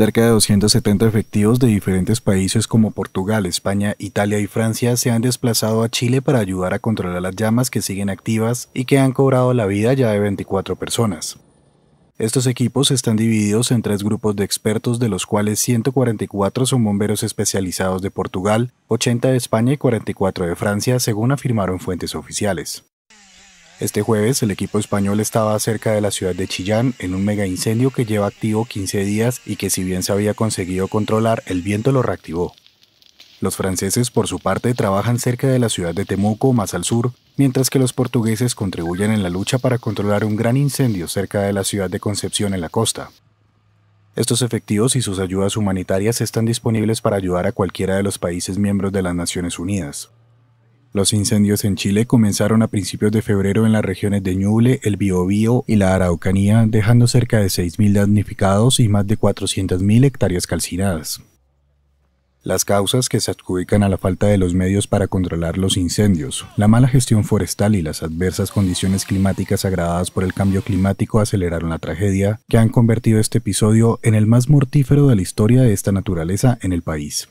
Cerca de 270 efectivos de diferentes países como Portugal, España, Italia y Francia se han desplazado a Chile para ayudar a controlar las llamas que siguen activas y que han cobrado la vida ya de 24 personas. Estos equipos están divididos en tres grupos de expertos, de los cuales 144 son bomberos especializados de Portugal, 80 de España y 44 de Francia, según afirmaron fuentes oficiales. Este jueves el equipo español estaba cerca de la ciudad de Chillán en un mega incendio que lleva activo 15 días y que si bien se había conseguido controlar, el viento lo reactivó. Los franceses, por su parte, trabajan cerca de la ciudad de Temuco, más al sur, mientras que los portugueses contribuyen en la lucha para controlar un gran incendio cerca de la ciudad de Concepción en la costa. Estos efectivos y sus ayudas humanitarias están disponibles para ayudar a cualquiera de los países miembros de las Naciones Unidas. Los incendios en Chile comenzaron a principios de febrero en las regiones de Ñuble, el Biobío y la Araucanía, dejando cerca de 6.000 damnificados y más de 400.000 hectáreas calcinadas. Las causas que se adjudican a la falta de los medios para controlar los incendios, la mala gestión forestal y las adversas condiciones climáticas agravadas por el cambio climático aceleraron la tragedia, que han convertido este episodio en el más mortífero de la historia de esta naturaleza en el país.